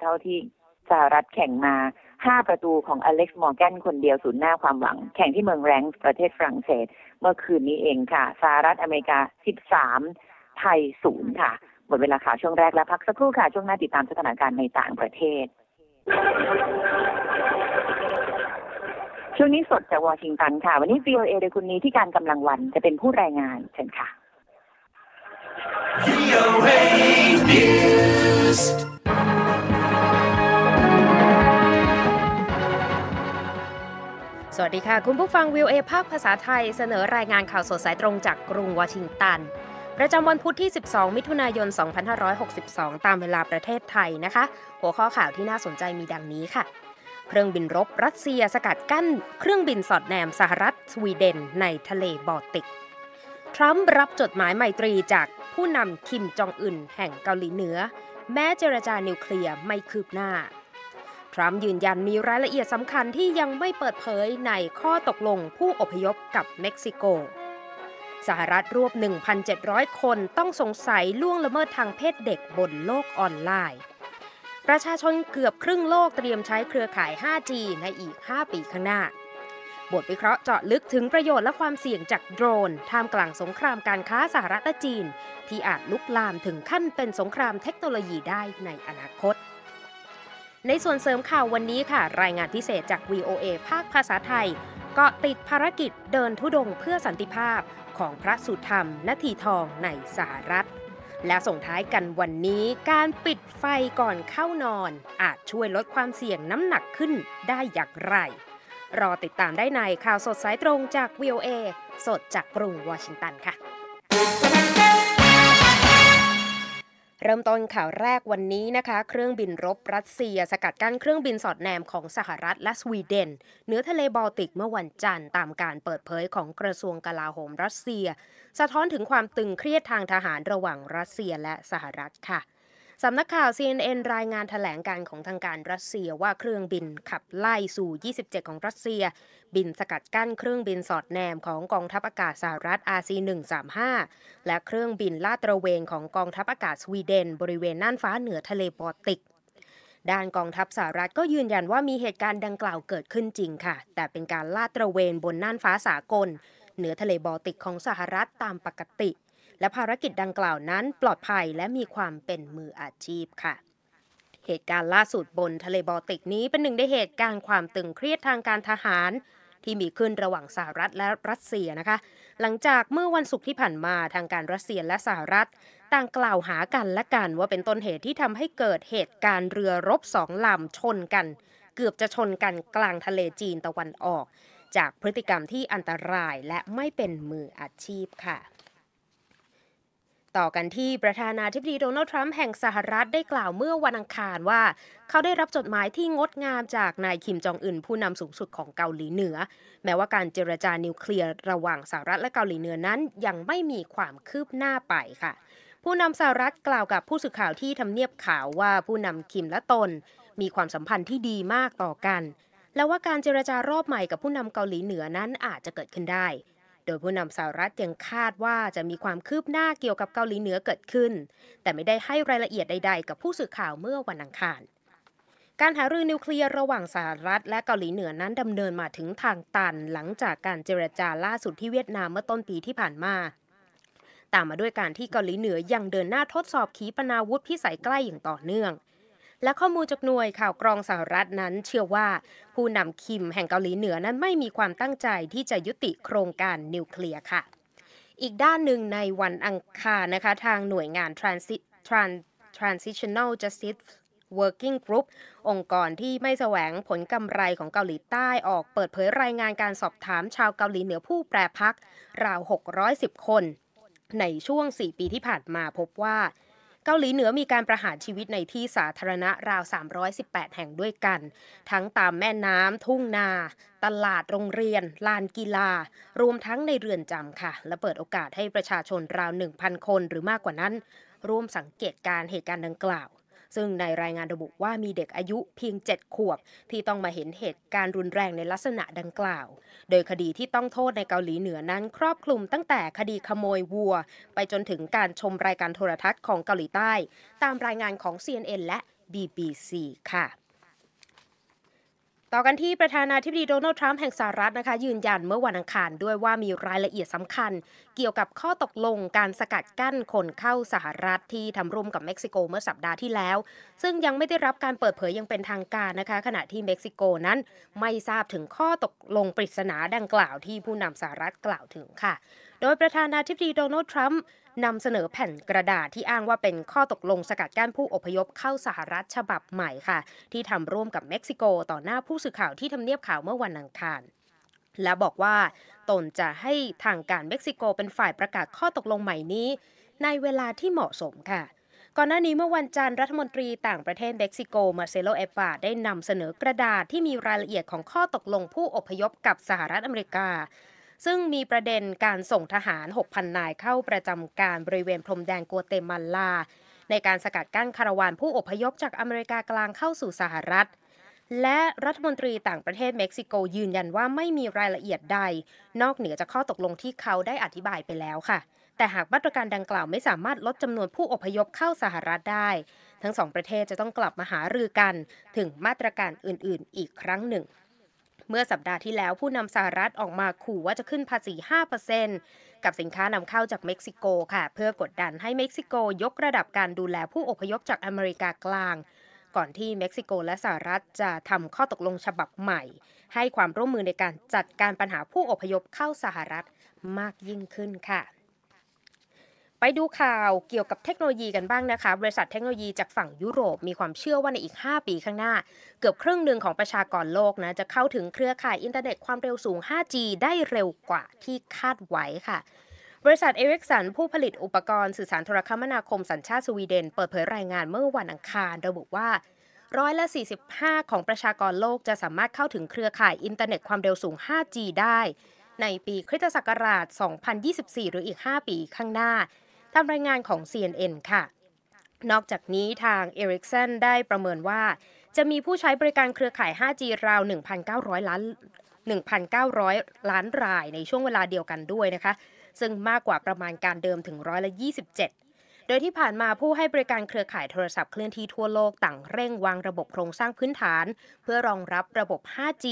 เท่าที่สหรัฐแข่งมาห้าประตูของอเล็กซ์มอร์แกนคนเดียวศูนย์หน้าความหวัง แข่งที่เมืองแรงส์ประเทศฝรั่งเศส เมื่อคืนนี้เองค่ะสหรัฐอเมริกาสสิบามไทยศูนย์ค่ะ หมดเวลาข่าวช่วงแรกแล้วพักสักครู่ค่ะช่วงหน้าติดตามสถานการณ์ในต่างประเทศ ช่วงนี้สดจากวอชิงตันค่ะ วันนี้ VOA โดยคุณนี้ที่การกำลังวัน จะเป็นผู้รายงานเชิญค่ะ VOA News วัสดีค่ะคุณผู้ฟังวิวเอภาคภาษาไทยเสนอรายงานข่าวสดสายตรงจากกรุงวอชิงตัน ประจำวันพุธที่ 12 มิถุนายน 2562 ตามเวลาประเทศไทยนะคะ หัวข้อข่าวที่น่าสนใจมีดังนี้ค่ะเครื่องบินรบรัสเซียสกัดกั้นเครื่องบินสอดแนมสหรัฐสวีเดน ในทะเลบอลติก ทรัมป์รับจดหมายไมตรีจากผู้นำคิมจองอึนแห่งเกาหลีเหนือแม้เจรจานิวเคลียร์ไม่คืบหน้าทรัมป์ยืนยันมีรายละเอียดสำคัญที่ยังไม่เปิดเผยในข้อตกลงผู้อพยพกับเม็กซิโก สหรัฐรวบ 1,700 คนต้องสงสัยล่วงละเมิดทางเพศเด็กบนโลกออนไลน์ ประชาชนเกือบครึ่งโลกเตรียมใช้เครือข่าย 5G ในอีก 5 ปีข้างหน้า บทวิเคราะห์เจาะลึกถึงประโยชน์และความเสี่ยงจากโดรนท่ามกลางสงครามการค้าสหรัฐและจีน ที่อาจลุกลามถึงขั้นเป็นสงครามเทคโนโลยีได้ในอนาคตในส่วนเสริมข่าววันนี้ค่ะ รายงานพิเศษจาก VOA ภาคภาษาไทย ก็ติดภารกิจเดินทุดงเพื่อสันติภาพของพระสุธรรมนทีทองในสหรัฐ และส่งท้ายกันวันนี้การปิดไฟก่อนเข้านอน อาจช่วยลดความเสี่ยงน้ำหนักขึ้นได้อย่างไร รอติดตามได้ในข่าวสดสายตรงจาก VOA สดจากกรุงวอชิงตันค่ะเริ่มต้นข่าวแรกวันนี้นะคะ เครื่องบินรบรัสเซียสกัดกั้นเครื่องบินสอดแนมของสหรัฐและสวีเดนเหนือทะเลบอลติกเมื่อวันจันทร์ตามการเปิดเผยของกระทรวงกลาโหมรัสเซีย สะท้อนถึงความตึงเครียดทางทหารระหว่างรัสเซียและสหรัฐค่ะสำนักข่าว CNN รายงานถแถลงการของทางการรัสเซียว่าเครื่องบินขับไล่สู่ 27 ของรัสเซีย บินสกัดกั้นเครื่องบินสอดแนมของกองทัพอากาศสหรัฐ RC-135 และเครื่องบินลาดตระเวนของกองทัพอากาศสวีเดน บริเวณน่านฟ้าเหนือทะเลบอลติก ด้านกองทัพสหรัฐก็ยืนยันว่ามีเหตุการณ์ดังกล่าวเกิดขึ้นจริงค่ะ แต่เป็นการลาดตระเวนบนน่านฟ้าสากล เหนือทะเลบอลติกของสหรัฐตามปกติและภารกิจดังกล่าวนั้นปลอดภัยและมีความเป็นมืออาชีพค่ะ เหตุการณ์ล่าสุดบนทะเลบอลติกนี้เป็นหนึ่งในเหตุการณ์ความตึงเครียดทางการทหาร ที่มีขึ้นระหว่างสหรัฐและรัสเซียนะคะ หลังจากเมื่อวันศุกร์ที่ผ่านมาทางการรัสเซียและสหรัฐต่างกล่าวหากันและกันว่าเป็นต้นเหตุที่ทำให้เกิดเหตุการณ์เรือรบสองลำชนกัน เกือบจะชนกันกลางทะเลจีนตะวันออก จากพฤติกรรมที่อันตรายและไม่เป็นมืออาชีพค่ะต่อกันที่ประธานาธิบดีโดนัลด์ทรัมป์แห่งสหรัฐได้กล่าวเมื่อวันอังคารว่า เขาได้รับจดหมายที่งดงามจากนายคิมจองอึนผู้นำสูงสุดของเกาหลีเหนือ แม้ว่าการเจรจานิวเคลียร์ระหว่างสหรัฐและเกาหลีเหนือนั้นยังไม่มีความคืบหน้าไปค่ะ ผู้นำสหรัฐกล่าวกับผู้สื่อข่าวที่ทำเนียบข่าวว่าผู้นำคิมและตน มีความสัมพันธ์ที่ดีมากต่อกัน และว่าการเจรจารอบใหม่กับ ผู้นำเกาหลีเหนือนั้นอาจจะเกิดขึ้นได้โดยผู้นำสหรัฐยังคาดว่าจะมีความคืบหน้าเกี่ยวกับเกาหลีเหนือเกิดขึ้น แต่ไม่ได้ให้รายละเอียดใด ๆ กับผู้สื่อข่าวเมื่อวันอังคาร การหารือนิวเคลียร์ระหว่างสหรัฐและเกาหลีเหนือนั้นดำเนินมาถึงทางตันหลังจากการเจรจาล่าสุดที่เวียดนามเมื่อต้นปีที่ผ่านมา ตามมาด้วยการที่เกาหลีเหนือยังเดินหน้าทดสอบขีปนาวุธพิสัยใกล้อย่างต่อเนื่องและข้อมูลจากหน่วยข่าวกรองสหรัฐนั้นเชื่อว่าผู้นำคิมแห่งเกาหลีเหนือนั้นไม่มีความตั้งใจที่จะยุติโครงการนิวเคลียร์ค่ะ อีกด้านหนึ่งในวันอังคารนะคะ ทางหน่วยงาน Transit Trans Transitional Justice Working Group องค์กรที่ไม่แสวงผลกำไรของเกาหลีใต้ออกเปิดเผยรายงานการสอบถามชาวเกาหลีเหนือผู้แปรพักราว 610 คน ในช่วง 4 ปีที่ผ่านมาพบว่าเกาหลีเหนือมีการประหารชีวิตในที่สาธารณะราว 318 แห่งด้วยกัน ทั้งตามแม่น้ำ ทุ่งนา ตลาด โรงเรียน ลานกีฬา รวมทั้งในเรือนจำค่ะ และเปิดโอกาสให้ประชาชนราว 1,000 คน หรือมากกว่านั้นร่วมสังเกตการเหตุการณ์ดังกล่าวซึ่งในรายงานระบุว่ามีเด็กอายุเพียง7ขวบที่ต้องมาเห็นเหตุการณ์รุนแรงในลักษณะดังกล่าว โดยคดีที่ต้องโทษในเกาหลีเหนือนั้น ครอบคลุมตั้งแต่คดีขโมยวัว ไปจนถึงการชมรายการโทรทัศน์ของเกาหลีใต้ ตามรายงานของ CNN และ BBC ค่ะต่อกันที่ประธานาธิบดีโดนัลด์ทรัมป์แห่งสหรัฐนะคะยืนยันเมื่อวันอังคาร ด้วยว่ามีรายละเอียดสำคัญ เกี่ยวกับข้อตกลงการสกัดกั้นคนเข้าสหรัฐที่ทำร่วมกับเม็กซิโกเมื่อสัปดาห์ที่แล้ว ซึ่งยังไม่ได้รับการเปิดเผยยังเป็นทางการนะคะขณะที่เม็กซิโกนั้นไม่ทราบถึงข้อตกลงปริศนาดังกล่าวที่ผู้นำสหรัฐกล่าวถึงค่ะ โดยประธานาธิบดีโดนัลด์ทรัมป์นำเสนอแผ่นกระดาษที่อ้างว่าเป็นข้อตกลง สกัดกั้นผู้อพยพเข้าสหรัฐฉบับใหม่ค่ะ ที่ทำร่วมกับเม็กซิโกต่อหน้าผู้สื่อข่าวที่ทำเนียบข่าวเมื่อวันอังคารและบอกว่า ตนจะให้ทางการเม็กซิโกเป็นฝ่ายประกาศข้อตกลงใหม่นี้ ในเวลาที่เหมาะสมค่ะ ก่อนหน้านี้เมื่อวันจันทร์รัฐมนตรีต่างประเทศเม็กซิโกมาเซโลเอฟาได้นำเสนอกระดาษที่มีรายละเอียดของข้อตกลงผู้อพยพกับสหรัฐอเมริกาซึ่งมีประเด็นการส่งทหาร 6,000 นายเข้าประจำการบริเวณพรมแดนกัวเตมาลา ในการสกัดกั้นคาราวานผู้อพยพจากอเมริกากลางเข้าสู่สหรัฐ และรัฐมนตรีต่างประเทศเม็กซิโกยืนยันว่าไม่มีรายละเอียดใด นอกเหนือจากข้อตกลงที่เขาได้อธิบายไปแล้วค่ะ แต่หากมาตรการดังกล่าวไม่สามารถลดจำนวนผู้อพยพเข้าสหรัฐได้ ทั้งสองประเทศจะต้องกลับมาหารือกัน ถึงมาตรการอื่น ๆ อีกครั้งหนึ่งเมื่อสัปดาห์ที่แล้วผู้นำสหรัฐออกมาขู่ว่าจะขึ้นภาษี 5%กับสินค้านำเข้าจากเม็กซิโกค่ะ เพื่อกดดันให้เม็กซิโกยกระดับการดูแลผู้อพยพจากอเมริกากลาง ก่อนที่เม็กซิโกและสหรัฐจะทำข้อตกลงฉบับใหม่ ให้ความร่วมมือในการจัดการปัญหาผู้อพยพเข้าสหรัฐมากยิ่งขึ้นค่ะไปดูข่าวเกี่ยวกับเทคโนโลยีกันบ้างนะคะ บริษัทเทคโนโลยีจากฝั่งยุโรปมีความเชื่อว่าในอีก 5 ปีข้างหน้า เกือบครึ่งหนึ่งของประชากรโลกนะจะเข้าถึงเครือข่ายอินเทอร์เน็ตความเร็วสูง 5G ได้เร็วกว่าที่คาดไว้ค่ะ บริษัทเอริกสันผู้ผลิตอุปกรณ์สื่อสารโทรคมนาคมสัญชาติสวีเดนเปิดเผยรายงานเมื่อวันอังคาร ระบุว่าร้อยละ 45 ของประชากรโลกจะสามารถเข้าถึงเครือข่ายอินเทอร์เน็ตความเร็วสูง 5G ได้ ในปีคริสตศักราช 2024 หรืออีก 5 ปีข้างหน้าตามรายงานของ CNN ค่ะ นอกจากนี้ทางเอริกสันได้ประเมินว่า จะมีผู้ใช้บริการเครือข่าย 5G ราว 1,900 ล้าน1,900 ล้านรายในช่วงเวลาเดียวกันด้วยนะคะ ซึ่งมากกว่าประมาณการเดิมถึงร้อยละ 27 โดยที่ผ่านมาผู้ให้บริการเครือข่ายโทรศัพท์เคลื่อนที่ทั่วโลก ต่างเร่งวางระบบโครงสร้างพื้นฐานเพื่อรองรับระบบ 5G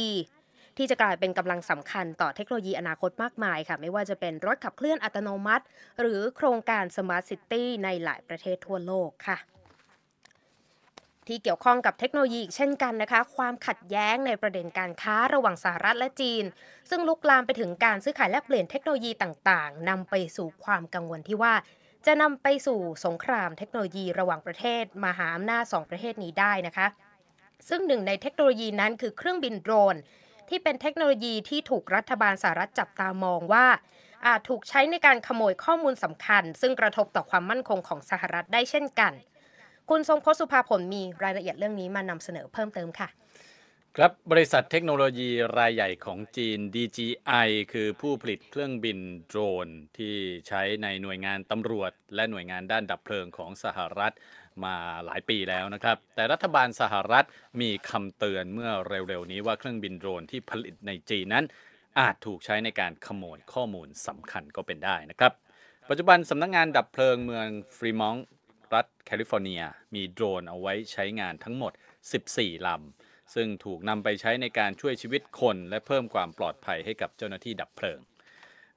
ที่จะกลายเป็นกำลังสำคัญต่อเทคโนโลยีอนาคตมากมายค่ะไม่ว่าจะเป็นรถขับเคลื่อนอัตโนมัติ หรือโครงการสมาร์ทซิตี้ในหลายประเทศทั่วโลกค่ะที่เกี่ยวข้องกับเทคโนโลยีอีกเช่นกันนะคะ ความขัดแย้งในประเด็นการค้าระหว่างสหรัฐและจีน ซึ่งลุกลามไปถึงการซื้อขายและเปลี่ยนเทคโนโลยีต่างๆ นำไปสู่ความกังวลที่ว่า จะนำไปสู่สงครามเทคโนโลยีระหว่างประเทศมหาอำนาจสองประเทศนี้ได้นะคะ ซึ่งหนึ่งในเทคโนโลยีนั้นคือเครื่องบินโดรนที่เป็นเทคโนโลยีที่ถูกรัฐบาลสหรัฐจับตามองว่า อาจถูกใช้ในการขโมยข้อมูลสำคัญ ซึ่งกระทบต่อความมั่นคงของสหรัฐได้เช่นกัน คุณทรงพสุภาผลมีรายละเอียดเรื่องนี้มานำเสนอเพิ่มเติมค่ะ ครับบริษัทเทคโนโลยีรายใหญ่ของจีน DJI คือผู้ผลิตเครื่องบินโดรนที่ใช้ในหน่วยงานตำรวจ และหน่วยงานด้านดับเพลิงของสหรัฐมาหลายปีแล้วนะครับ แต่รัฐบาลสหรัฐมีคำเตือนเมื่อเร็วๆ นี้ว่าเครื่องบินโดรนที่ผลิตในจีน นั้นอาจถูกใช้ในการขโมยข้อมูลสำคัญก็เป็นได้นะครับ ปัจจุบันสำนักงงานดับเพลิงเมืองฟรีมองรัฐแคลิฟอร์เนีย มีโดรนเอาไว้ใช้งานทั้งหมด 14 ลำ ซึ่งถูกนำไปใช้ในการช่วยชีวิตคน และเพิ่มความปลอดภัยให้กับเจ้าหน้าที่ดับเพลิง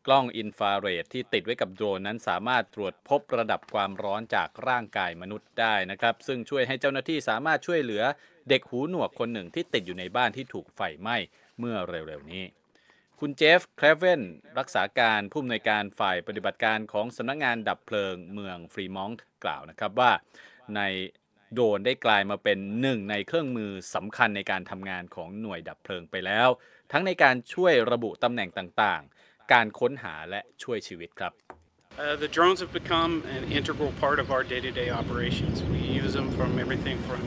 กล้องอินฟราเรดที่ติดไว้กับโดรนนั้นสามารถตรวจพบระดับความร้อนจากร่างกายมนุษย์ได้นะครับ ซึ่งช่วยให้เจ้าหน้าที่สามารถช่วยเหลือเด็กหูหนวกคนหนึ่งที่ติดอยู่ในบ้านที่ถูกไฟไหม้เมื่อเร็วๆนี้ คุณเจฟคลเวนรักษาการผู้อำนวยการฝ่ายปฏิบัติการของสำนักงงานดับเพลิงเมืองฟรีมองต์กล่าวนะครับว่าในโดนได้กลายมาเป็นหนึ่งในเครื่องมือสำคัญในการทำงานของหน่วยดับเพลิงไปแล้ว ทั้งในการช่วยระบุตำแหน่งต่างๆการค้นหาและช่วยชีวิตครับ Uh, the drones have become an integral part of our day-to-day operations. We use them from everything from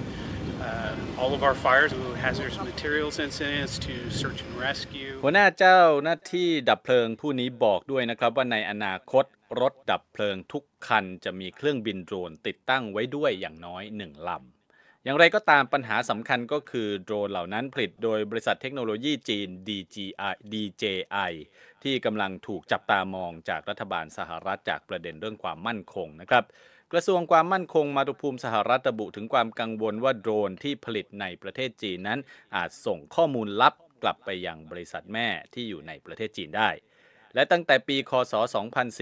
uh, all of our fires, hazardous materials incidents, to search and rescue. หัวหน้าเจ้าหน้าที่ดับเพลิงผู้นี้บอกด้วยนะครับว่าในอนาคตรถดับเพลิงทุกคันจะมีเครื่องบินโดรนติดตั้งไว้ด้วยอย่างน้อยหนึ่งลำอย่างไรก็ตามปัญหาสำคัญก็คือโดรนเหล่านั้นผลิต โดยบริษัทเทคโนโลยีจีน DJI, DJI ที่กำลังถูกจับตามองจากรัฐบาลสหรัฐจากประเด็นเรื่องความมั่นคงนะครับกระทรวงความมั่นคงมาตุภูมิสหรัฐระบุถึงความกังวลว่าโดรนที่ผลิตในประเทศจีนนั้น อาจส่งข้อมูลลับกลับไปยังบริษัทแม่ที่อยู่ในประเทศจีนได้และตั้งแต่ปี คศ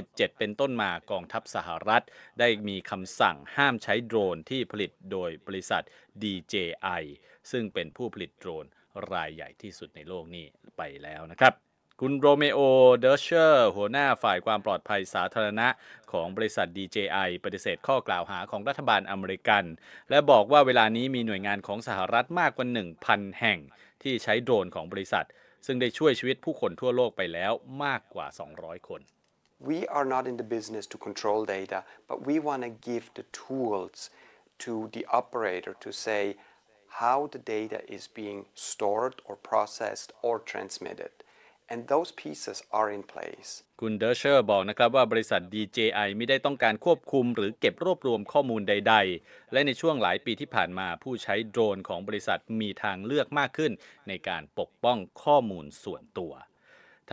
2017 เป็นต้นมากองทัพสหรัฐ ได้มีคำสั่งห้ามใช้โดรนที่ผลิตโดยบริษัท DJI ซึ่งเป็นผู้ผลิตโดรนรายใหญ่ที่สุดในโลกนี้ไปแล้วนะครับคุณโรเมโอเดอร์เชอร์หัวหน้าฝ่ายความปลอดภัยสาธารณะของบริษัท DJI ปฏิเสธข้อกล่าวหาของรัฐบาลอเมริกัน และบอกว่าเวลานี้มีหน่วยงานของสหรัฐมากกว่า 1,000 แห่ง ที่ใช้โดรนของบริษัทซึ่งได้ช่วยชีวิตผู้คนทั่วโลกไปแล้วมากกว่า 200 คน We are not in the business to control data but we want to give the tools to the operator to say how the data is being stored or processed or transmitted and those pieces are in place คุณเดอร์เชอร์บอกนะครับว่าบริษัท DJI ไม่ได้ต้องการควบคุมหรือเก็บรวบรวมข้อมูลใดๆ และในช่วงหลายปีที่ผ่านมาผู้ใช้โดรนของบริษัทมีทางเลือกมากขึ้น ในการปกป้องข้อมูลส่วนตัว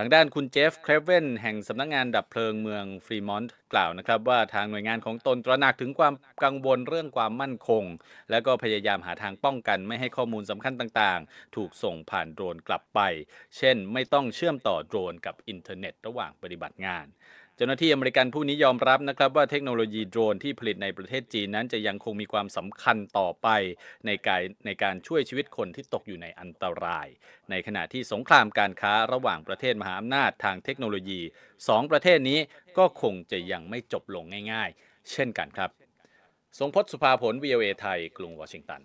ทางด้านคุณเจฟเครเวนแห่งสำนักงงานดับเพลิงเมืองฟรีมอนต์กล่าวนะครับว่าทางหน่วยงานของตนตระหนักถึงความกังวลเรื่องความมั่นคง และก็พยายามหาทางป้องกันไม่ให้ข้อมูลสำคัญต่างๆถูกส่งผ่านโดรนกลับไป เช่นไม่ต้องเชื่อมต่อโดรนกับอินเทอร์เน็ตระหว่างปฏิบัติงานจ้าหน้าที่อเมริกันผู้นี้ยอมรับนะครับว่าเทคโนโลยีโดรนที่ผลิตในประเทศจีนนั้น จะยังคงมีความสำคัญต่อไป ในการในการช่วยชีวิตคนที่ตกอยู่ในอันตราย ในขณะที่สงครามการค้าระหว่างประเทศมหาอำนาจทางเทคโนโลยี 2 ประเทศนี้ก็คงจะยังไม่จบลงง่าย ๆ เช่นกันครับสงพศสุภาผล VOA ไทย กรุงวอชิงตัน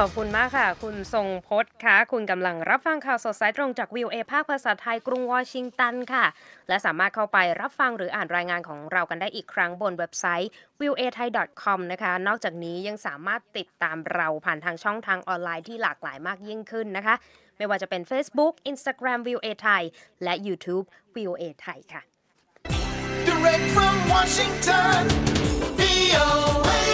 ขอบคุณมากค่ะ คุณทรงพจน์ค่ะคุณกำลังรับฟังข่าวสดสายตรงจากวิวเอภาคภาษาไทย กรุงวอชิงตันค่ะ และสามารถเข้าไปรับฟังหรืออ่านรายงานของเรากันได้อีกครั้งบนเว็บไซต์ v i w a t h a i c o m นะคะ นอกจากนี้ยังสามารถติดตามเราผ่านทางช่องทางออนไลน์ที่หลากหลายมากยิ่งขึ้นนะคะ ไม่ว่าจะเป็น Facebook Instagram v i w a t h a i และ YouTube v i w a t h a i ค่ะ Direct from Washington VOA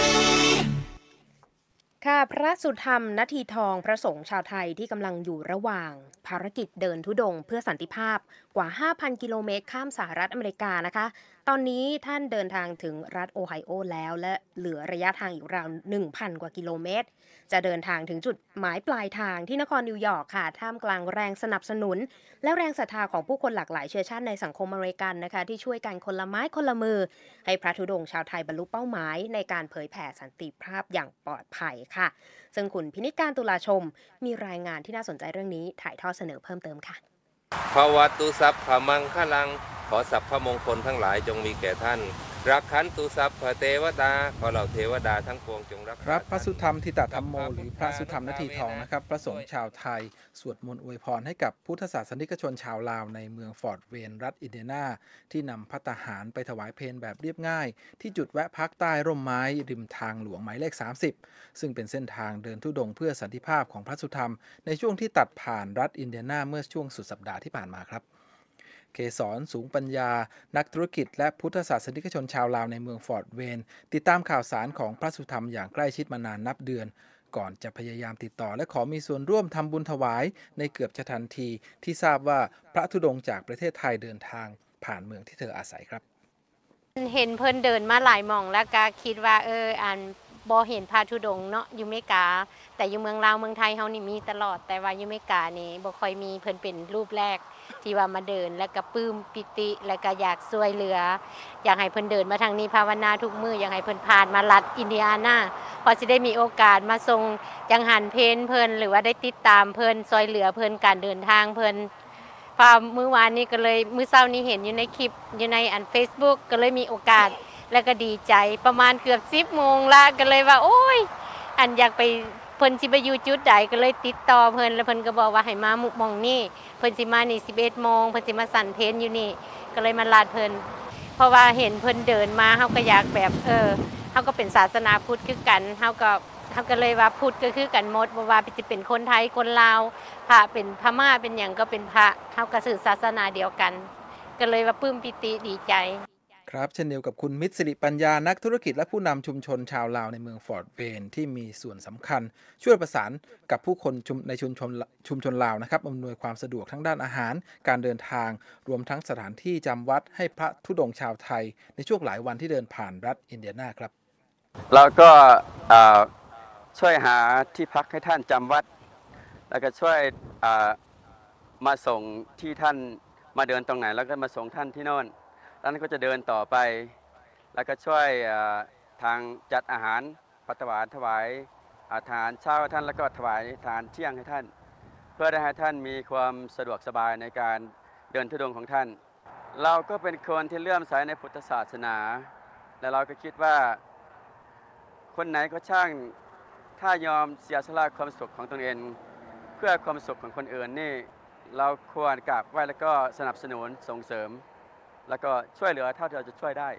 ค่ะ พระสุธรรมนาทีทองพระสงฆ์ชาวไทยที่กำลังอยู่ระหว่างภารกิจเดินทุดงเพื่อสันติภาพกว่า 5,000กิโลเมตรข้ามสหรัฐอเมริกานะคะตอนนี้ท่านเดินทางถึงรัฐโอไฮโอแล้วและเหลือระยะทางอีกราว 1,000 กว่ากิโลเมตร จะเดินทางถึงจุดหมายปลายทางที่นครนิวยอร์กค่ะ ท่ามกลางแรงสนับสนุน และแรงศรัทธาของผู้คนหลากหลายเชื้อชาติในสังคมอเมริกันนะคะ ที่ช่วยกันคนละไม้คนละมือให้พระธุดงค์ชาวไทยบรรลุเป้าหมายในการเผยแผ่สันติภาพอย่างปลอดภัยค่ะซึ่งคุณพินิจการตุลาชม มีรายงานที่น่าสนใจเรื่องนี้ถ่ายทอดเสนอเพิ่มเติมค่ะภาวตุสัพพมังคลัง ขอสัพพมงคลทั้งหลายจงมีแก่ท่านรักขันตุสัพพเทวดาขอเหล่าเทวดาทั้งปวงจงรักครับพระสุธรรมทิตธรรมโมหรือพระสุธรรมนาทีทองนะครับพระสงฆ์ชาวไทย สวดมนต์อวยพรให้กับพุทธศาสนิกชนชาวลาวในเมืองฟอร์ดเวน รัฐอินเดียนาที่นำพัตหารไปถวายเพนแบบเรียบง่าย ที่จุดแวะพักใต้ร่มไม้ริมทางหลวงหมายเลข30 ซึ่งเป็นเส้นทางเดินทุดงเพื่อสันติภาพของพระสุธรรมในช่วงที่ตัดผ่านรัฐอินเดียนา เมื่อช่วงสุดสัปดาห์ที่ผ่านมาครับเคสอนสูงปัญญา นักธุรกิจและพุทธศาสนิกชนชาวลาวในเมืองฟอร์ดเวน ติดตามข่าวสารของพระสุธรรมอย่างใกล้ชิดมานานนับเดือน ก่อนจะพยายามติดต่อ และขอมีส่วนร่วมทำบุญถวาย ในเกือบจะทันทีที่ทราบว่าพระธุดงจากประเทศไทยเดินทางผ่านเมืองที่เธออาศัยครับ เห็นเพิ่นเดินมาหลายมอง แล้วก็คิดว่าเอออันบอเห็นพาธุดงเนาะอยู่เมกา แต่อยู่เมืองลาวเมืองไทยเฮานี่มีตลอดแต่ว่าอยู่เมกานี่บ่ค่อยมีเพิ่นเป็นรูปแรกที่ว่ามาเดินและก็ปลื้มปิติและก็อยากช่วยเหลือ อยากให้เพิ่นเดินมาทางนี้ภาวนาทุกมืออยากให้เพิ่นผ่านมาลัดอินเดียนาพอจะได้มีโอกาสมาทรงยังหันเพนเพิ่นหรือว่าได้ติดตามเพิ่นช่วยเหลือเพิ่นการเดินทางเพิ่นพอมื้อวานนี้ก็เลยมื้อเช้านี้เห็นอยู่ในคลิปอยู่ในอันเฟซบุ๊กก็เลยมีโอกาสและก็ดีใจประมาณเกือบสิบโมงละก็เลยว่า โอ้ย อันอยากไปพิ่นสิไปอยู่จุดใดก็เลยติดต่อเพิ่นแล้วเพิ่นก็บอกว่าให้มาหมุกมองนี่เพิ่นสิมานี่็ดโมงเพิ่นสิมาสั่นเทนอยู่นี่ก็เลยมาลาดเพิ่นเพราะว่าเห็นเพิ่นเดินมาเขาก็อยากแบบเออเขาก็เป็นศาสนาพุทธคือกันเขาก็เขาก็เลยว่าพุทธก็คือกันหมดบกว่าจะเป็นคนไทยคนลาวพระเป็นพม่าเป็นอย่างก็เป็นพระเขาก็สื่อศาสนาเดียวกัน ก็เลยว่าปลื้มปิติดีใจครับเช่นเดียวกับคุณมิตรสิริปัญญานักธุรกิจและผู้นำชุมชนชาวลาวในเมืองฟอร์ดเวนที่มีส่วนสำคัญ ช่วยประสานกับผู้คนในชุมชนชุมชนลาวนะครับอำนวยความสะดวกทั้งด้านอาหารการเดินทางรวมทั้งสถานที่จำวัดให้พระธุดงชาวไทย ในช่วงหลายวันที่เดินผ่านรัฐอินเดียนาครับแล้วก็ช่วยหาที่พักให้ท่านจำวัดแล้วก็ช่วยมาส่งที่ท่านมาเดินตรงไหนแล้วก็มาส่งท่านที่โน่นท่้นก็จะเดินต่อไปแล้วก็ช่วยทางจัดอาหารปัตวานถวายอาหารเช้าท่าน แล้วก็ถวายทานเที่ยงให้ท่าน เพื่อให้ท่านมีความสะดวกสบายในการเดินทุดงของท่าน เราก็เป็นคนที่เลื่อมใสในพุทธศาสนา และเราก็คิดว่าคนไหนก็ช่าง ถ้ายอมเสียสละความสุขของตนเอง เพื่อความสุขของคนอื่นนี่ เราควรกราบไหว้แล้วก็สนับสนุนส่งเสริมแล้วก็ช่วยเหลือเท่าที่เราจะช่วยได้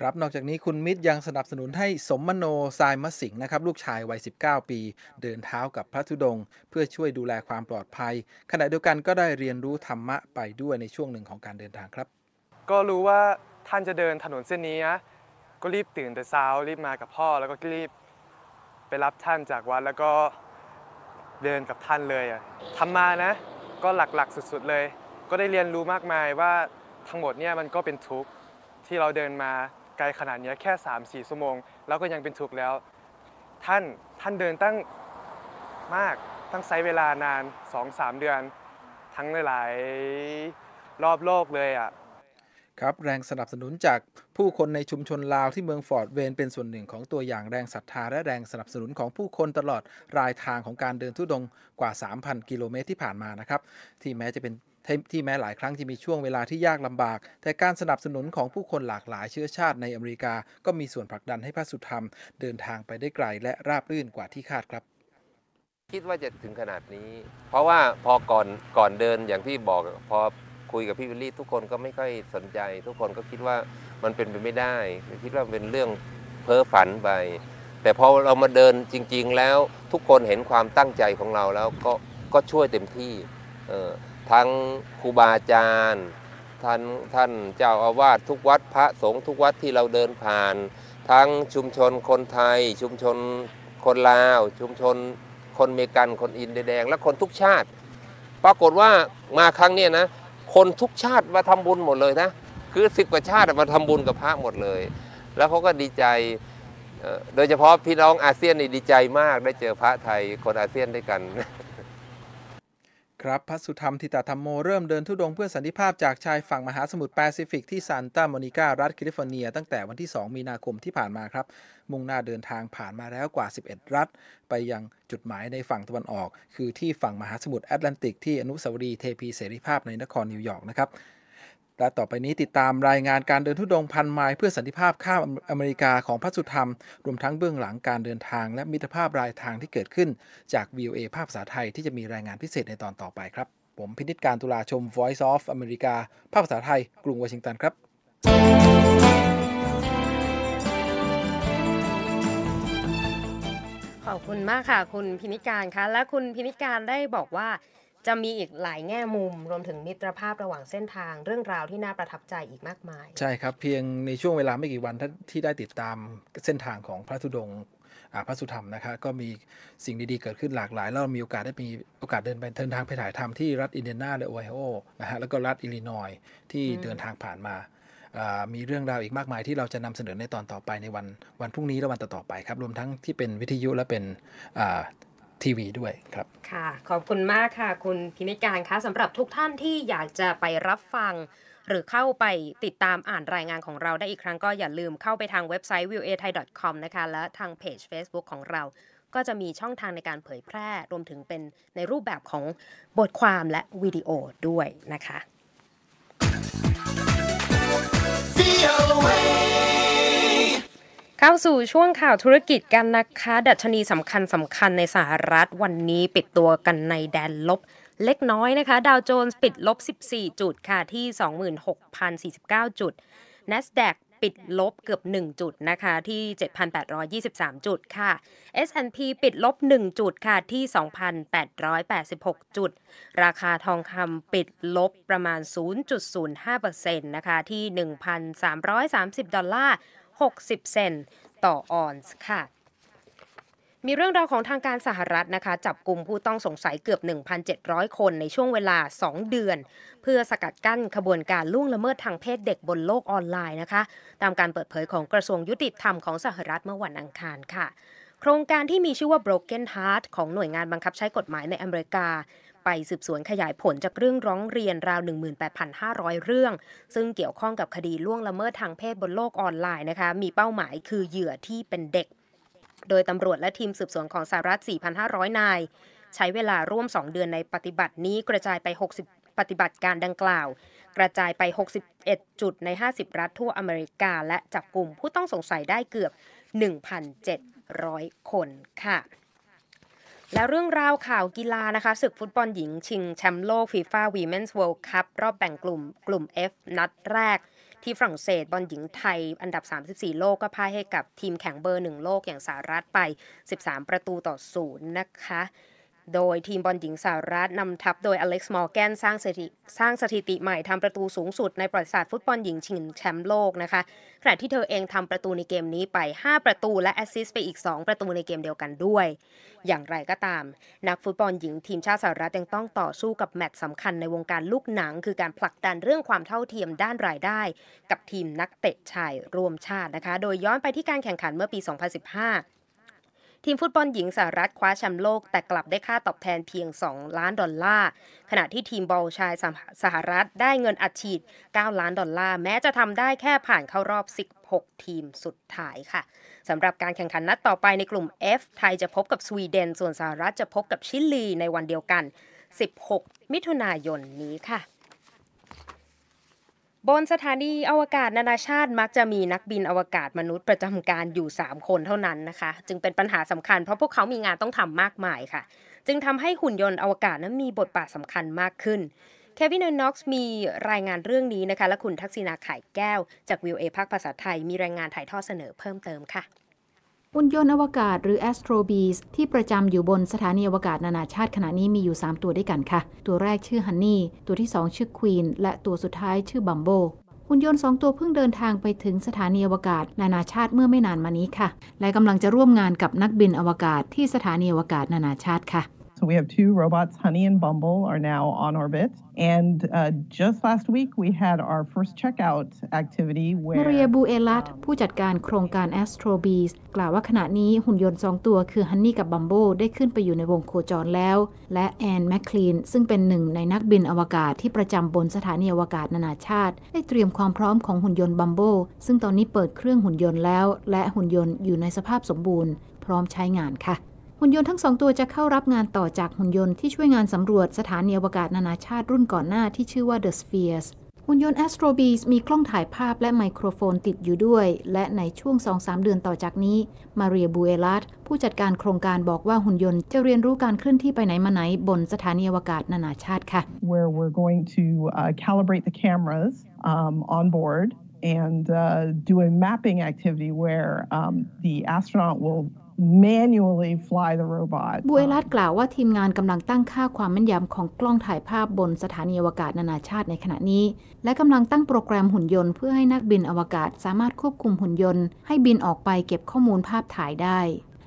ครับนอกจากนี้คุณมิตรยังสนับสนุนให้สมมโนทรายมะสิงนะครับ ลูกชายวัย 19 ปี เดินเท้ากับพระธุดงค์เพื่อช่วยดูแลความปลอดภัย ขณะเดียวกันก็ได้เรียนรู้ธรรมะไปด้วยในช่วงหนึ่งของการเดินทางครับ ก็รู้ว่าท่านจะเดินถนนเส้นนี้นะก็รีบตื่นแต่เช้ารีบมากับพ่อ แล้วก็รีบไปรับท่านจากวัดแล้วก็เดินกับท่านเลยอะทำมานะก็หลักๆ สุดๆเลย ก็ได้เรียนรู้มากมายว่าทั้งหมดเนี่ยมันก็เป็นทุกข์ที่เราเดินมาไกลขนาดนี้แค่3่ชั่วโมงเราก็ยังเป็นทุกข์แล้วท่านท่านเดินตั้งมากตั้งใช้เวลานาน2มเดือนทั้งหลายรอบโลกเลยอ่ะครับแรงสนับสนุนจากผู้คนในชุมชนลาวที่เมืองฟอร์ดเวนเป็นส่วนหนึ่งของตัวอย่างแรงศรัทธาและแรงสนับสนุนของผู้คนตลอดรายทางของการเดินทุดงกว่า 3,000กิโลเมตรที่ผ่านมานะครับที่แม้จะเป็นที่แม้หลายครั้งจะมีช่วงเวลาที่ยากลำบาก แต่การสนับสนุนของผู้คนหลากหลายเชื้อชาติในอเมริกา ก็มีส่วนผลักดันให้พระสุธรรม เดินทางไปได้ไกลและราบรื่นกว่าที่คาดครับ คิดว่าจะถึงขนาดนี้ เพราะว่าพอก่อนก่อนเดินอย่างที่บอก พอคุยกับพี่วิลลี่ทุกคนก็ไม่ค่อยสนใจ ทุกคนก็คิดว่ามันเป็นไปไม่ได้ คิดว่าเป็นเรื่องเพ้อฝันไป แต่พอเรามาเดินจริงๆ แล้วทุกคนเห็นความตั้งใจของเราแล้วก็ก็ช่วยเต็มที่เออทั้งครูบาอาจารย์ท่านท่านเจ้าอาวาสทุกวัดพระสงฆ์ทุกวัดที่เราเดินผ่าน ทั้งชุมชนคนไทยชุมชนคนลาว ชุมชนคนเมกันคนอินเดียแดงและคนทุกชาติปรากฏว่ามาครั้งนี้นะคนทุกชาติมาทำบุญหมดเลยนะคือสิบกว่าชาติมาทำบุญกับพระหมดเลย แล้วเขาก็ดีใจ โดยเฉพาะพี่น้องอาเซียนนี่ดีใจมาก ได้เจอพระไทยคนอาเซียนด้วยกันครับพระสุธรรมธิตาธรรมโมเริ่มเดินทุดงเพื่อสันติภาพจากชายฝั่งมหาสมุทรแปซิฟิกที่ซานตาโมนิการัฐแคลิฟอร์เนียตั้งแต่วันที่ 2 มีนาคมที่ผ่านมาครับมุ่งหน้าเดินทางผ่านมาแล้วกว่า 11 รัฐ ไปยังจุดหมายในฝั่งตะวันออก คือที่ฝั่งมหาสมุทรแอตแลนติกที่อนุสาวรีย์เทพีเสรีภาพ ในนครนิวยอร์กนะครับและต่อไปนี้ติดตามรายงานการเดินทุดงพันไมล์เพื่อสันติภาพข้ามอเมริกาของพระสุธรรม รวมทั้งเบื้องหลังการเดินทางและมิตรภาพรายทางที่เกิดขึ้น จาก VOA ภาพภาษาไทยที่จะมีรายงานพิเศษในตอนต่อไปครับ ผมพินิจการตุลาชม Voice of อเมริกาภาพภาษาไทย กรุงวอชิงตันครับ ขอบคุณมากค่ะคุณพินิการคะและคุณพินิการได้บอกว่าจะมีอีกหลายแง่มุมรวมถึงมิตรภาพระหว่างเส้นทางเรื่องราวที่น่าประทับใจอีกมากมาย ใช่ครับเพียงในช่วงเวลาไม่กี่วันที่ได้ติดตามเส้นทางของพระธุดงพระสุธรรมนะครับก็มีสิ่งดีๆเกิดขึ้นหลากหลายแล้วมีโอกาสได้มีโอกาสเดินไปเดินทางไปถ่ายทำที่รัฐอินเดียนาและโอไฮโอนะฮะแล้วก็รัฐอิลลินอยที่เดินทางผ่านมามีเรื่องราวอีกมากมาย ที่เราจะนำเสนอในตอนต่อไปในวันวันพรุ่งนี้และวันต่อๆไปครับรวมทั้งที่เป็นวิทยุและเป็นทีวีด้วยครับค่ะขอบคุณมากค่ะคุณพินิจการคะสำหรับทุกท่านที่อยากจะไปรับฟัง หรือเข้าไปติดตามอ่านรายงานของเราได้อีกครั้งก็อย่าลืมเข้าไปทางเว็บไซต์ v i e w a t h a i c o m นะคะและทางเพจ Facebook ของเรา ก็จะมีช่องทางในการเผยแพร่รวมถึงเป็นในรูปแบบของบทความและวิดีโอด้วยนะคะ See o away. เข้าสู่ช่วงข่าวธุรกิจกันนะคะ ดัชนีสำคัญสำคัญในสหรัฐวันนี้ปิดตัวกันในแดนลบเล็กน้อยนะคะ ดาวโจนส์ปิดลบ 14 จุดค่ะ ที่ 26,049 จุด NASDAQ ปิดลบเกือบ 1 จุดนะคะ ที่ 7,823 จุดค่ะ S&P ปิดลบ 1 จุดค่ะ ที่ 2,886 จุด ราคาทองคำปิดลบประมาณ 0.05%นะคะ ที่ 1,330 ดอลลาร์60 เซนต่อออนซ์ค่ะ มีเรื่องราวของทางการสหรัฐนะคะ จับกลุ่มผู้ต้องสงสัยเกือบ 1,700 คนในช่วงเวลา 2 เดือน เพื่อสกัดกั้นขบวนการล่วงละเมิดทางเพศเด็กบนโลกออนไลน์นะคะ ตามการเปิดเผยของกระทรวงยุติธรรม ของสหรัฐเมื่อวันอังคารค่ะ โครงการที่มีชื่อว่า Broken Heart ของหน่วยงานบังคับใช้กฎหมายในอเมริกาไปสืบสวนขยายผลจากเรื่องร้องเรียนราว 18,500 เรื่อง ซึ่งเกี่ยวข้องกับคดีล่วงละเมิดทางเพศบนโลกออนไลน์นะคะมีเป้าหมายคือเหยื่อที่เป็นเด็ก โดยตำรวจและทีมสืบสวนของสหรัฐ4,500 นาย ใช้เวลาร่วม 2 เดือนในปฏิบัตินี้ กระจายไป 60 ปฏิบัติการดังกล่าวกระจายไป61จุดใน50รัฐทั่วอเมริกา และจับกลุ่มผู้ต้องสงสัยได้เกือบ 1,700 คนค่ะและเรื่องราวข่าวกีฬานะคะ ศึกฟุตบอลหญิงชิงแชมป์โลกฟีฟ่าวีแมนส์เวิลด์คัพรอบแบ่งกลุ่มกลุ่ม F นัดแรกที่ฝรั่งเศสบอลหญิงไทยอันดับ 34 โลกก็พ่ายให้กับทีมแข่งเบอร์หนึ่งโลกอย่างสหรัฐไป 13 ประตูต่อศูนย์นะคะโดยทีมบอลหญิงสหรัฐนำทัพโดยอเล็กซ์มอร์แกนสร้างสถิสร้างสถิติใหม่ทำประตูสูงสุดในประวัติศาสตร์ฟุตบอลหญิงชิงแชมป์โลกนะคะขณะที่เธอเองทำประตูในเกมนี้ไป 5 ประตูและแอสซิสต์ไปอีก 2 ประตูในเกมเดียวกันด้วย อย่างไรก็ตาม นักฟุตบอลหญิงทีมชาติสหรัฐยังต้องต่อสู้กับแมตช์สำคัญในวงการลูกหนัง คือการผลักดันเรื่องความเท่าเทียมด้านรายได้ กับทีมนักเตะชายรวมชาตินะคะ โดยย้อนไปที่การแข่งขันเมื่อปี 2015ทีมฟุตบอลหญิงสหรัฐคว้าแชมป์โลก แต่กลับได้ค่าตอบแทนเพียง 2 ล้านดอลลาร์ ขณะที่ทีมบอลชายสหรัฐได้เงินอัดฉีด 9 ล้านดอลลาร์ แม้จะทำได้แค่ผ่านเข้ารอบ 16 ทีมสุดท้ายค่ะสำหรับการแข่งขันนัดต่อไปในกลุ่ม F ไทยจะพบกับสวีเดน ส่วนสหรัฐจะพบกับชิลีในวันเดียวกัน 16 มิถุนายนนี้ค่ะบนสถานีอวกาศนานาชาติมักจะมีนักบินอวกาศมนุษย์ประจำการอยู่ 3 คนเท่านั้นนะคะ จึงเป็นปัญหาสำคัญเพราะพวกเขามีงานต้องทำมากมายค่ะ จึงทำให้หุ่นยนต์อวกาศนั้นมีบทบาทสำคัญมากขึ้นเควินน็อกซ์มีรายงานเรื่องนี้นะคะและคุณทักษิณาไข่แก้ว จากวิวเอพักภาษาไทยมีรายงานถ่ายทอดเสนอเพิ่มเติมค่ะหุ่นยนต์อวกาศหรือ Astrobees ที่ประจำอยู่บนสถานีอวกาศนานาชาติขณะนี้มีอยู่ 3 ตัวด้วยกันค่ะ ตัวแรกชื่อฮันนี่ตัวที่ 2 ชื่อควีนและตัวสุดท้ายชื่อบัมโบหุ่นยนต์สองตัวเพิ่งเดินทางไปถึงสถานีอวกาศนานาชาติเมื่อไม่นานมานี้ค่ะ และกำลังจะร่วมงานกับนักบินอวกาศที่สถานีอวกาศนานาชาติค่ะ So we have two robots, Honey and Bumble, are now on orbit. And uh, just last week we had our first checkout activity where มารียบูเอลัตผู้จัดการโครงการ Astro Bees กล่าวว่าขณะนี้หุ่นยนต์สองตัวคือ Honey กับ Bumble ได้ขึ้นไปอยู่ในวงโคจรแล้ว และแอนแมคคลีนซึ่งเป็นหนึ่งในนักบินอวกาศที่ประจำบนสถานีอวกาศนานาชาติ ได้เตรียมความพร้อมของหุ่นยนต์ Bumble ซึ่งตอนนี้เปิดเครื่องหุ่นยนต์แล้วและหุ่นยนต์อยู่ในสภาพสมบูรณ์ พร้อมใช้งานค่ะหุ่นยนต์ทั้งสองตัวจะเข้ารับงานต่อจากหุ่นยนต์ที่ช่วยงานสำรวจสถานีอวกาศนานาชาติรุ่นก่อนหน้าที่ชื่อว่า The Spheres หุ่นยนต์ Astro b e e s มีกล้องถ่ายภาพและไมโครโฟนติดอยู่ด้วย และในช่วง 2-3 เดือนต่อจากนี้ มาเรียบูเอลัส ผู้จัดการโครงการบอกว่าหุ่นยนต์ จะเรียนรู้การเคลื่อนที่ไปไหนมาไหน บนสถานีอวกาศนานาชาติ ค่ะ where we're going to uh, calibrate the cameras um, on board and uh, do a mapping activity where um, the astronaut will manually fly the robot บุเอลัดกล่าวว่าทีมงานกำลังตั้งค่าความแม่นยำของกล้องถ่ายภาพบนสถานีอวกาศนานาชาติในขณะนี้ และกำลังตั้งโปรแกรมหุ่นยนต์เพื่อให้นักบินอวกาศสามารถควบคุมหุ่นยนต์ให้บินออกไปเก็บข้อมูลภาพถ่ายได้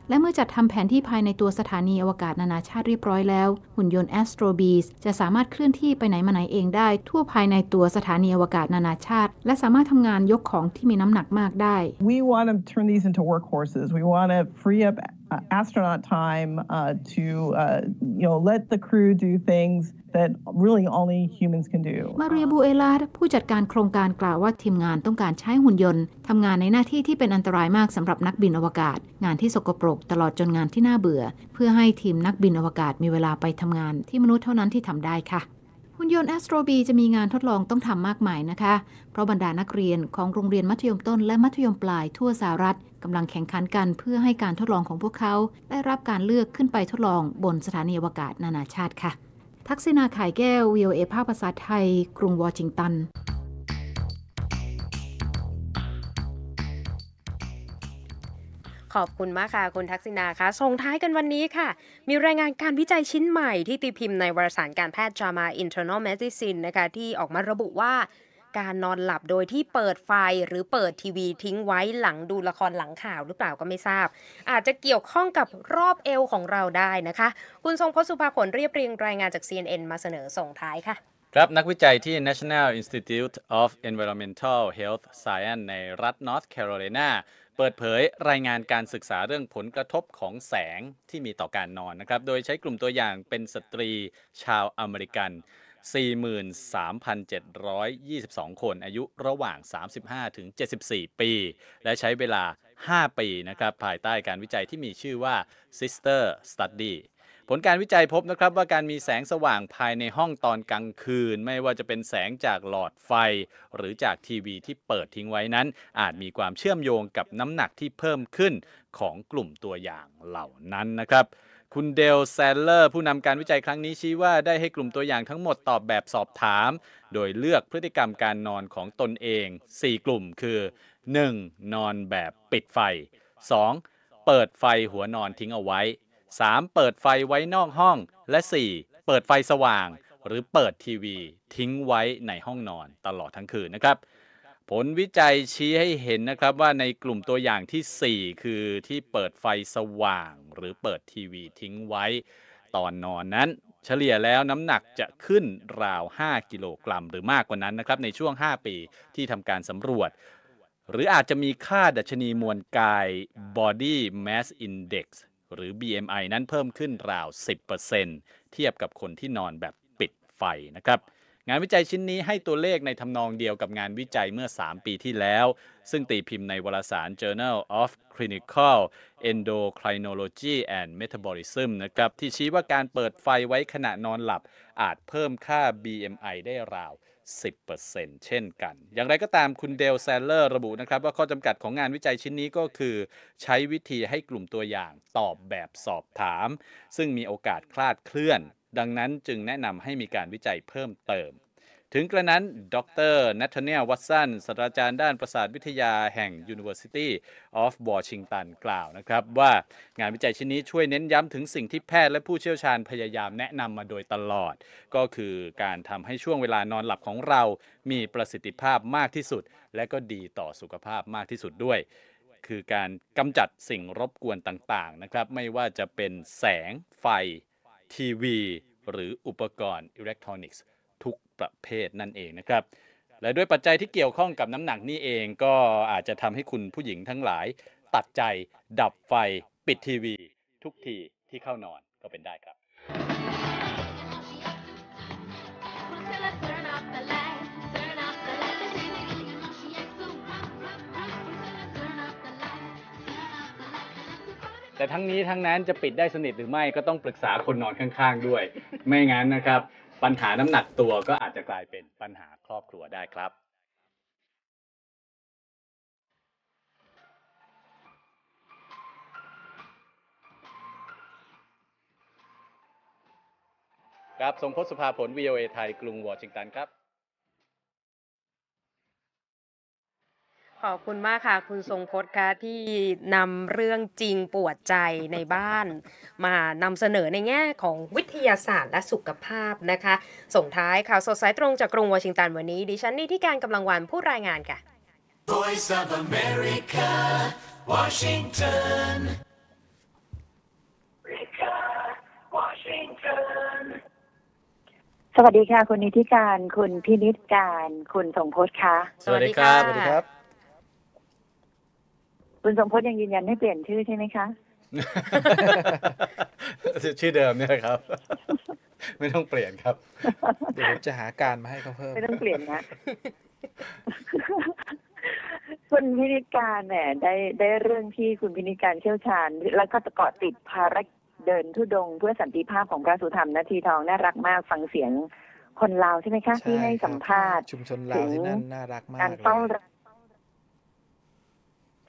และเมื่อจัดทำแผนที่ภายในตัวสถานีอวกาศนานาชาติเรียบร้อยแล้ว หุ่นยนต์ Astro b e e s จะสามารถเคลื่อนที่ไปไหนมาไหนเองได้ ทั่วภายในตัวสถานีอวกาศนานาชาติ และสามารถทำงานยกของที่มีน้ำหนักมากได้ We want to turn these into workhorses. We want to free up uh, astronaut time uh, to uh, you know let the crew do things that really only humans can do มาเรียบูเอลาผู้จัดการโครงการกล่าวว่าทีมงานต้องการใช้หุ่นยนต์ทำงานในหน้าที่ที่เป็นอันตรายมากสำหรับนักบินอวกาศ งานที่สกปรกตลอดจนงานที่น่าเบื่อ เพื่อให้ทีมนักบินอวกาศ มีเวลาไปทำงาน ที่มนุษย์เท่านั้นที่ทำได้ค่ะ หุ่นยนต์แอสโตรบีจะมีงานทดลองต้องทำมากมายนะคะ เพราะบรรดานักเรียนของโรงเรียนมัธยมต้น และมัธยมปลายทั่วสหรัฐกำลังแข่งขันกันเพื่อให้การทดลองของพวกเขา ได้รับการเลือกขึ้นไปทดลองบนสถานีอวกาศนานาชาติค่ะทักษิณาขายแก้ววีโอเอภาคภาษาไทย กรุงวอชิงตัน ขอบคุณมากค่ะ คุณทักษิณาค่ะ ส่งท้ายกันวันนี้ค่ะ มีรายงานการวิจัยชิ้นใหม่ที่ตีพิมพ์ในวารสารการแพทย์ JAMA Internal Medicine นะคะที่ออกมาระบุว่าการนอนหลับโดยที่เปิดไฟหรือเปิดทีวีทิ้งไว้หลังดูละครหลังข่าวหรือเปล่าก็ไม่ทราบ อาจจะเกี่ยวข้องกับรอบเอวของเราได้นะคะ คุณทรงพศสุภาผลเรียบเรียงรายงานจาก CNN มาเสนอส่งท้ายค่ะ ครับนักวิจัยที่ National Institute of Environmental Health Science ในรัฐนอร์ทแคโรไลนาเปิดเผยรายงานการศึกษาเรื่องผลกระทบของแสงที่มีต่อการนอนนะครับโดยใช้กลุ่มตัวอย่างเป็นสตรีชาวอเมริกัน43,722 คน อายุระหว่าง 35 ถึง 74 ปี และใช้เวลา 5 ปี นะครับ ภายใต้การวิจัยที่มีชื่อว่า Sister Study ผลการวิจัยพบนะครับว่าการมีแสงสว่างภายในห้องตอนกลางคืน ไม่ว่าจะเป็นแสงจากหลอดไฟ หรือจากทีวีที่เปิดทิ้งไว้นั้น อาจมีความเชื่อมโยงกับน้ำหนักที่เพิ่มขึ้นของกลุ่มตัวอย่างเหล่านั้นนะครับคุณเดลแซลเลอร์ ผู้นำการวิจัยครั้งนี้ชี้ว่า ได้ให้กลุ่มตัวอย่างทั้งหมดตอบแบบสอบถาม โดยเลือกพฤติกรรมการนอนของตนเอง 4 กลุ่มคือ 1. นอนแบบปิดไฟ 2. เปิดไฟหัวนอนทิ้งเอาไว้ 3. เปิดไฟไว้นอกห้อง และ 4. เปิดไฟสว่าง หรือเปิดทีวีทิ้งไว้ในห้องนอนตลอดทั้งคืนนะครับผลวิจัยชี้ให้เห็นนะครับว่าในกลุ่มตัวอย่างที่ 4 คือที่เปิดไฟสว่างหรือเปิดทีวีทิ้งไว้ ตอนนอนนั้นเฉลี่ยแล้วน้ำหนักจะขึ้นราว 5 กิโลกรัมหรือมากกว่านั้นนะครับในช่วง 5 ปีที่ทำการสำรวจ หรืออาจจะมีค่าดัชนีมวลกาย Body Mass Index หรือ BMI นั้นเพิ่มขึ้นราว 10%เทียบกับคนที่นอนแบบปิดไฟนะครับงานวิจัยชิ้นนี้ให้ตัวเลขในทำนองเดียวกับงานวิจัยเมื่อ 3 ปีที่แล้ว ซึ่งตีพิมพ์ในวารสาร Journal of Clinical Endocrinology and Metabolism นะครับที่ชี้ว่าการเปิดไฟไว้ขณะนอนหลับอาจเพิ่มค่า BMI ได้ราว 10%เช่นกัน อย่างไรก็ตามคุณเดลแซลเลอร์ระบุนะครับว่าข้อจำกัดของงานวิจัยชิ้นนี้ก็คือ ใช้วิธีให้กลุ่มตัวอย่างตอบแบบสอบถาม ซึ่งมีโอกาสคลาดเคลื่อนดังนั้นจึงแนะนำให้มีการวิจัยเพิ่มเติม ถึงกระนั้นดรนัทเนียวัตสันศาสตราจารย์ด้านประสาทวิทยาแห่ง University of Washington กล่าวนะครับว่างานวิจัยชิ้นนี้ช่วยเน้นย้ำถึงสิ่งที่แพทย์และผู้เชี่ยวชาญพยายามแนะนำมาโดยตลอด ก็คือการทำให้ช่วงเวลานอนหลับของเรา มีประสิทธิภาพมากที่สุด และก็ดีต่อสุขภาพมากที่สุดด้วย คือการกำจัดสิ่งรบกวนต่างๆนะครับไม่ว่าจะเป็นแสงไฟทีวีหรืออุปกรณ์อิเล็กทรอนิกส์ ทุกประเภทนั่นเองนะครับ และด้วยปัจจัยที่เกี่ยวข้องกับน้ำหนักนี่เองก็อาจจะทำให้คุณผู้หญิงทั้งหลาย ตัดใจดับไฟปิดทีวีทุกทีที่เข้านอนก็เป็นได้ครับแต่ทั้งนี้ทั้งนั้นจะปิดได้สนิทหรือไม่ก็ต้องปรึกษาคนนอนข้างๆด้วย ไม่งั้นนะครับ ปัญหาน้ำหนักตัวก็อาจจะกลายเป็นปัญหาครอบครัวได้ครับ ครับทรงพศสภาผล VOA ไทยกรุงวอชิงตันครับขอบคุณมากค่ะคุณทรงพจน์คะที่นำเรื่องจริงปวดใจในบ้าน มานำเสนอในแง่ของวิทยาศาสตร์และสุขภาพนะคะ ส่งท้ายข่าวสดสายตรงจากกรุงวอชิงตันวันนี้ดิฉันนี่ที่การกำลังวันผู้รายงานค่ะ Voice of America Washington America, Washington สวัสดีค่ะคุณนิติการคุณพินิจการคุณสงพจน์ค่ะสวัสดีครับสวัสดีครับคุณสมพศยังยืนยันให้เปลี่ยนชื่อใช่ไหมคะ ชื่อเดิมเนี่ยครับ ไม่ต้องเปลี่ยนครับ เดี๋ยวจะหาการมาให้เขาเพิ่มไม่ต้องเปลี่ยนนะคุณพินิการเนี่ย ได้ได้เรื่องที่คุณพินิการเชี่ยวชาญ แล้วก็เกาะติดภารกิจเดินทุดงเพื่อสันติภาพของพระสุธรรมนาทีทองน่ารักมากฟังเสียงคนลาวใช่ไหมคะ ที่ให้สัมภาษณ์ ชุมชนลาวที่นั่นน่ารักมากการเฝ้าระ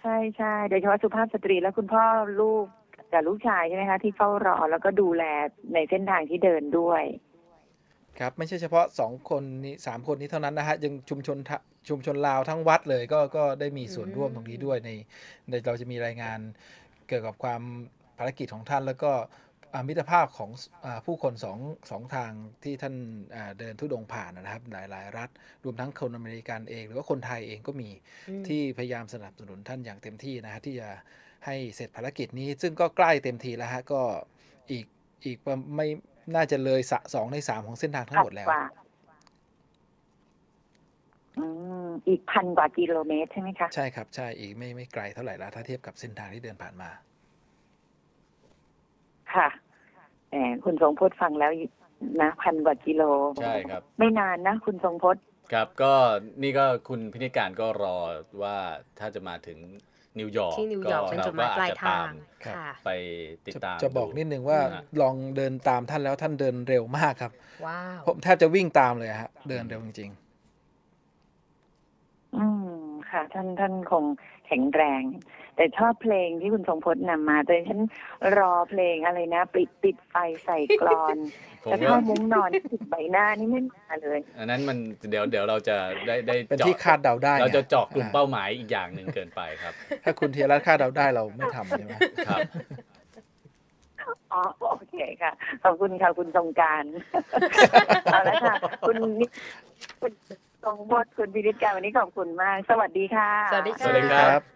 ใช่ใช่โดยเฉพาะสุภาพสตรีและคุณพ่อลูกกับลูกชายใช่ไหมคะที่เฝ้ารอแล้วก็ดูแลในเส้นทางที่เดินด้วย ครับไม่ใช่เฉพาะสองคนนี้สามคนนี้เท่านั้นนะฮะ ยังชุมชนชุมชนลาวทั้งวัดเลยก็ก็ได้มีส่วนร่วมตรงนี้ด้วยใน ในเราจะมีรายงานเกี่ยวกับความภารกิจของท่านแล้วก็มิตรภาพของอผู้คนสองสองทางที่ท่านเดินทุดงผ่านนะครับ หลายยรัฐ รวมทั้งคนอเมริกันเอง หรือว่าคนไทยเองก็มีที่พยายามสนับสนุนท่านอย่างเต็มที่นะฮะที่จะให้เสร็จภารกิจนี้ซึ่งก็ใกล้เต็มทีแล้วฮะก็อีกอีกไม่น่าจะเลยสะสองในสามของเส้นทางทั้งหมดแล้วอีกพันกว่ากิโลเมตรใช่ไหมคะ ใช่ครับใช่อีกไม่ไม่ไกล เท่าไหร่แล้วถ้าเทียบกับเส้นทางที่เดินผ่านมาค่ะแต่คุณทรงพจน์ฟังแล้วนะพันกว่ากิโลใช่ครับไม่นานนะคุณทรงพจน์ครับก็นี่ก็คุณพินิการก็รอว่าถ้าจะมาถึงนิวยอร์กที่นิวยอร์กเป็นจุดหมายปลายทางไปติดตามจะบอกนิดนึงว่าลองเดินตามท่านแล้วท่านเดินเร็วมากครับ ว้าวผมแทบจะวิ่งตามเลยฮะ เดินเร็วจริงๆอืมค่ะ ท่านท่านคงแข็งแรงแต่ชอบเพลงที่คุณทรงพจน์นำมาแต่ฉันรอเพลงอะไรนะ ปิดปิดไฟใส่กรอนจะเข้ามุ้งนอนปิดใบหน้านี่ไม่มาเลยอันนั้นมันเดี๋ยวเดี๋ยวเราจะได้ได้เป็นที่คาดเดาได้เราจะเจาะกลุ่มเป้าหมายอีกอย่างหนึ่งเกินไปครับ ถ้าคุณเทียรัตน์คาดเดาได้เราไม่ทำใช่ไหมครับ อ๋อโอเคค่ะขอบคุณค่ะคุณทรงการเอาละค่ะคุณนิคุณทรงพจน์คุณพิริศการวันนี้ขอบคุณมาก สวัสดีค่ะสวัสดีครับ